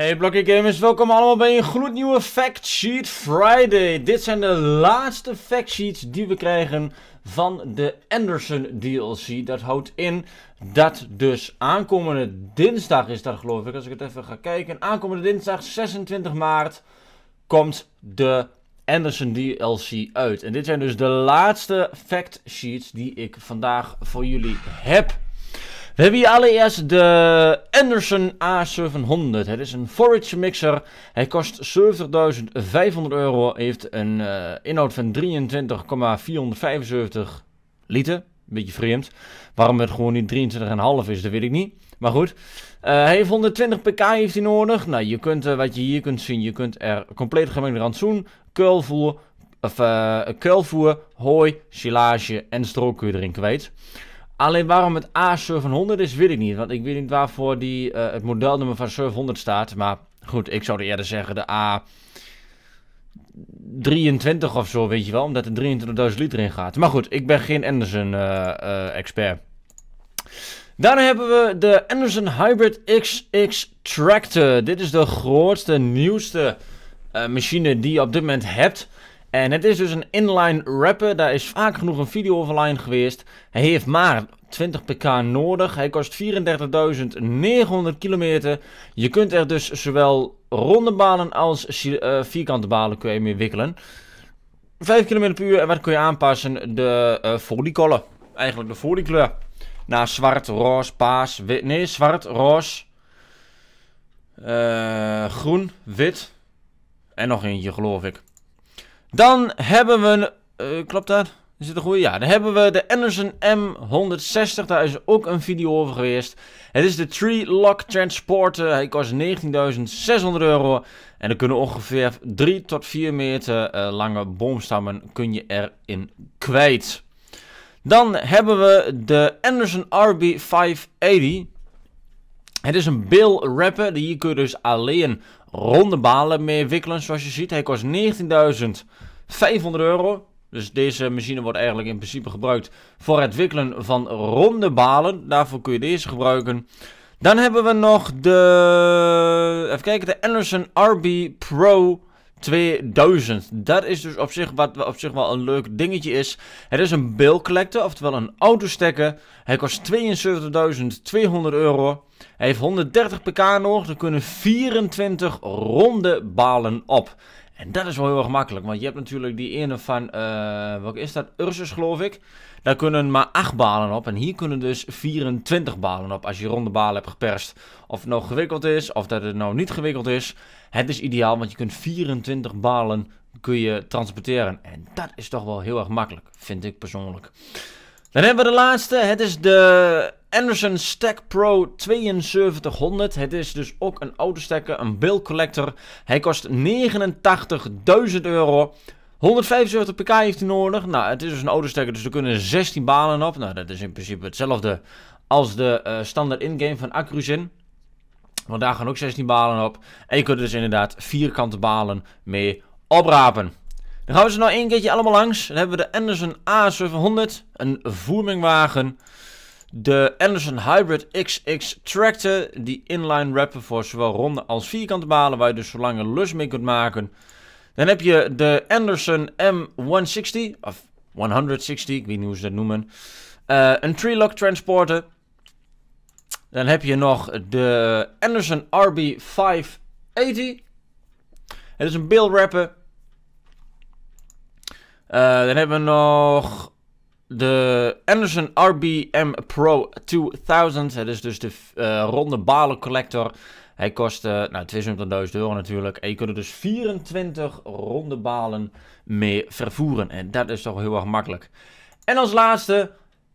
Hey Blokkie Gamers, welkom allemaal bij een gloednieuwe Fact Sheet Friday. Dit zijn de laatste fact sheets die we krijgen van de Anderson DLC. Dat houdt in dat dus aankomende dinsdag is dat geloof ik, als ik het even ga kijken. Aankomende dinsdag 26 maart komt de Anderson DLC uit. En dit zijn dus de laatste fact sheets die ik vandaag voor jullie heb. We hebben hier allereerst de Anderson A700. Het is een forage mixer. Hij kost 70.500 euro. Heeft een eh, inhoud van 23,475 liter. Beetje vreemd. Waarom het gewoon niet 23,5 is, dat weet ik niet. Maar goed. Uh, hij heeft 120 pk heeft hij nodig. Nou, je kunt, eh, wat je hier kunt zien, je kunt er compleet gemengde rantsoen, kuilvoer, of, kuilvoer, hooi, silage en strook kun je erin kwijt. Alleen waarom het A 700 is, weet ik niet. Want ik weet niet waarvoor die, eh, het modelnummer van 700 staat. Maar goed, ik zou eerder zeggen de A... 23 of zo, weet je wel. Omdat er 23.000 liter in gaat. Maar goed, ik ben geen Anderson-expert. Eh, eh, uh, Daarna hebben we de Anderson Hybrid XX Tractor. Dit is de grootste, nieuwste machine die je op dit moment hebt. En het is dus een inline rapper. Daar is vaak genoeg een video online geweest. Hij heeft maar 20 pk nodig. Hij kost 34.900 kilometer. Je kunt er dus zowel ronde banen als eh, vierkante banen kun je mee wikkelen. 5 km per uur. En wat kun je aanpassen? De uh, Eigenlijk de foliekleur. Naar zwart, roze, paars, wit. Nee, zwart, roze. Eh, groen, wit. En nog eentje geloof ik. Dan hebben we... Uh, klopt dat? Is dit een goede? Ja, dan hebben we de Anderson M160. Daar is ook een video over geweest. Het is de Tree Lock Transporter. Hij kost 19.600 euro. En er kunnen ongeveer 3 tot 4 meter eh, lange boomstammen kun je erin kwijt. Dan hebben we de Anderson RB580. Het is een Bill Rapper. Hier kun je dus alleen ronde balen mee wikkelen. Zoals je ziet. Hij kost 19.500 euro. Dus deze machine wordt eigenlijk in principe gebruikt voor het wikkelen van ronde balen. Daarvoor kun je deze gebruiken. Dan hebben we nog de... Even kijken, de Anderson RB Pro 2000. Dat is dus op zich wat op zich wel een leuk dingetje is. Het is een bill collector, oftewel een autostekker. Hij kost 72.200 euro. Hij heeft 130 pk nog. Er kunnen 24 ronde balen op. En dat is wel heel erg makkelijk, want je hebt natuurlijk die ene van, eh, wat is dat, Ursus geloof ik. Daar kunnen maar 8 balen op en hier kunnen dus 24 balen op als je ronde balen hebt geperst. Of het nou gewikkeld is, of dat het nou niet gewikkeld is. Het is ideaal, want je kunt 24 balen kun je transporteren. En dat is toch wel heel erg makkelijk, vind ik persoonlijk. Dan hebben we de laatste. Het is de Anderson Stack Pro 7200. Het is dus ook een oude een bill collector. Hij kost 89.000 euro. 175 pk heeft hij nodig. Nou, het is dus een oude dus er kunnen 16 balen op. Nou, dat is in principe hetzelfde als de eh, standaard in-game van Accruzin. Want daar gaan ook 16 balen op. En je kunt dus inderdaad vierkante balen mee oprapen. Dan gaan we ze nou één keertje allemaal langs. Dan hebben we de Anderson A700, een voermingwagen. De Anderson Hybrid XX Tractor, die inline wrapper voor zowel ronde als vierkante balen, waar je dus zo lang een lus mee kunt maken. Dan heb je de Anderson M160, of 160, ik weet niet hoe ze dat noemen. Uh, een Treelock Transporter. Dan heb je nog de Anderson RB580. Het is een bill wrapper. Eh, dan hebben we nog de Anderson RBM Pro 2000. Het is dus de eh, ronde balen collector. Hij kost uh, nou, 200.000 euro natuurlijk. En je kunt er dus 24 ronde balen mee vervoeren. En dat is toch heel erg makkelijk. En als laatste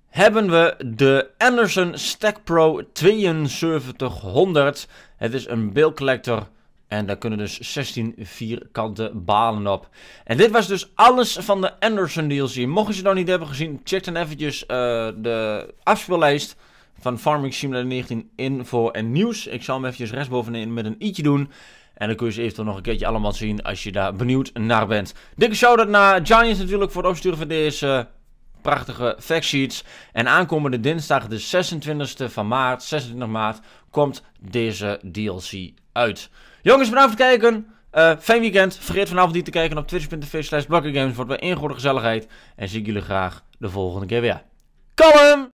hebben we de Anderson Stack Pro 7200. Het is een bil collector en daar kunnen dus 16 vierkante balen op. En dit was dus alles van de Anderson DLC. Mocht je ze nog niet hebben gezien, check dan eventjes eh, de afspeellijst van Farming Simulator 19 info en nieuws. Ik zal hem eventjes rechtsbovenin met een i'tje doen. En dan kun je ze eventueel nog een keertje allemaal zien als je daar benieuwd naar bent. Dikke shout-out naar Giants natuurlijk voor het opsturen van deze prachtige factsheets. En aankomende dinsdag de 26e van maart, 26 maart, komt deze DLC uit. Jongens, bedankt voor het kijken. Eh, fijn weekend. Vergeet vanavond niet te kijken op twitch.tv slash voor bij ingehoorde gezelligheid. En zie ik jullie graag de volgende keer weer. Kalm!